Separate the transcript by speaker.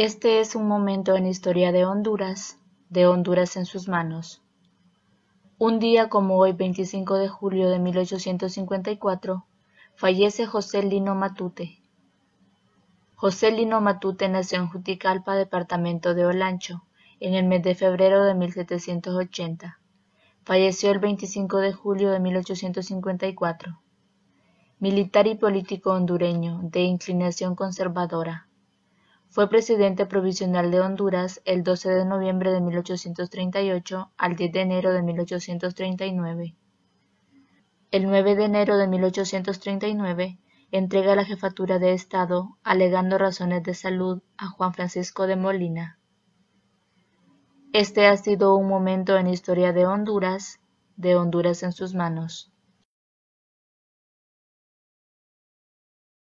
Speaker 1: Este es un momento en la historia de Honduras, de Honduras en sus manos. Un día como hoy, 25 de julio de 1854, fallece José Lino Matute. José Lino Matute nació en Juticalpa, departamento de Olancho, en el mes de febrero de 1780. Falleció el 25 de julio de 1854. Militar y político hondureño, de inclinación conservadora fue presidente provisional de Honduras el 12 de noviembre de 1838 al 10 de enero de 1839. El 9 de enero de 1839 entrega la jefatura de Estado alegando razones de salud a Juan Francisco de Molina. Este ha sido un momento en la historia de Honduras, de Honduras en sus manos.